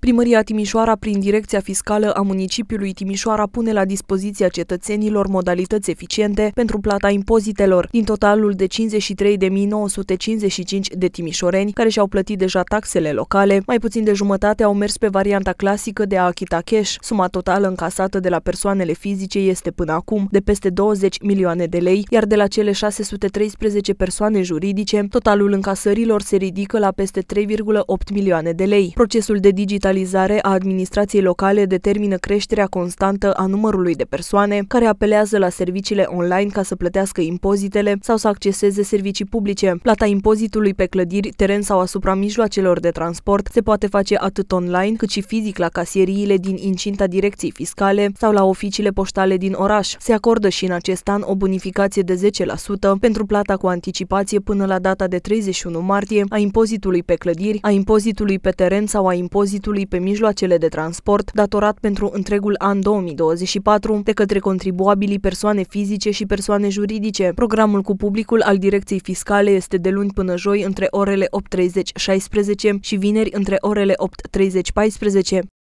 Primăria Timișoara, prin Direcția Fiscală a Municipiului Timișoara, pune la dispoziția cetățenilor modalități eficiente pentru plata impozitelor. Din totalul de 53.955 de timișoreni care și-au plătit deja taxele locale, mai puțin de jumătate au mers pe varianta clasică de a achita cash. Suma totală încasată de la persoanele fizice este până acum de peste 20 milioane de lei, iar de la cele 613 persoane juridice, totalul încasărilor se ridică la peste 3,8 milioane de lei. Procesul de digitalizare digitalizare a administrației locale determină creșterea constantă a numărului de persoane care apelează la serviciile online ca să plătească impozitele sau să acceseze servicii publice. Plata impozitului pe clădiri, teren sau asupra mijloacelor de transport se poate face atât online cât și fizic la casieriile din incinta direcției fiscale sau la oficiile poștale din oraș. Se acordă și în acest an o bonificație de 10% pentru plata cu anticipație până la data de 31 martie a impozitului pe clădiri, a impozitului pe teren sau a impozitului impactului pe mijloacele de transport datorat pentru întregul an 2024 de către contribuabilii persoane fizice și persoane juridice. Programul cu publicul al Direcției Fiscale este de luni până joi între orele 8.30-16 și vineri între orele 8.30-14.